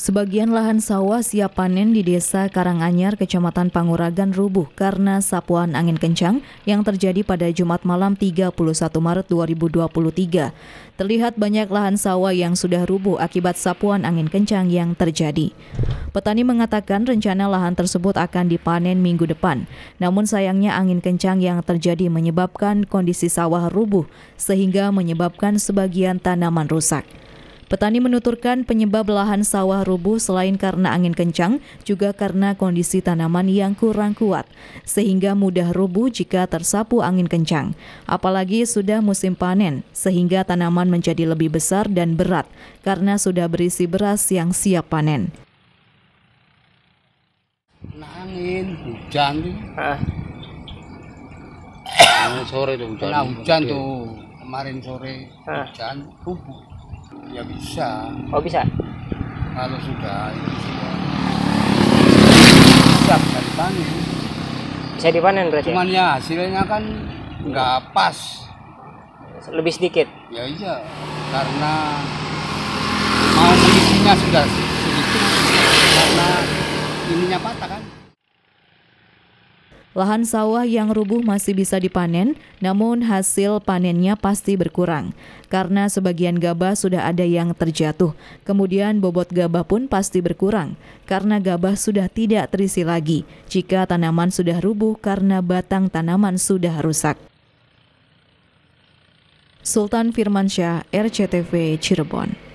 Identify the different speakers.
Speaker 1: Sebagian lahan sawah siap panen di desa Karanganyar, Kecamatan Panguragan rubuh karena sapuan angin kencang yang terjadi pada Jumat malam 31 Maret 2023. Terlihat banyak lahan sawah yang sudah rubuh akibat sapuan angin kencang yang terjadi. Petani mengatakan rencana lahan tersebut akan dipanen minggu depan. Namun sayangnya angin kencang yang terjadi menyebabkan kondisi sawah rubuh sehingga menyebabkan sebagian tanaman rusak. Petani menuturkan penyebab lahan sawah rubuh selain karena angin kencang, juga karena kondisi tanaman yang kurang kuat, sehingga mudah rubuh jika tersapu angin kencang. Apalagi sudah musim panen, sehingga tanaman menjadi lebih besar dan berat karena sudah berisi beras yang siap panen. angin, hujan tuh. Ah. sore tuh hujan. hujan tuh kemarin sore ah. hujan rubuh ya bisa oh bisa kalau sudah itu sudah bisa bisa dipanen bisa dipanen berarti ya? cuman ya hasilnya kan nggak pas lebih sedikit ya iya karena mau mengisinya sudah sedikit karena ininya patah kan Lahan sawah yang rubuh masih bisa dipanen, namun hasil panennya pasti berkurang karena sebagian gabah sudah ada yang terjatuh. Kemudian bobot gabah pun pasti berkurang karena gabah sudah tidak terisi lagi jika tanaman sudah rubuh karena batang tanaman sudah rusak. Sultan Firmansyah, RCTV Cirebon.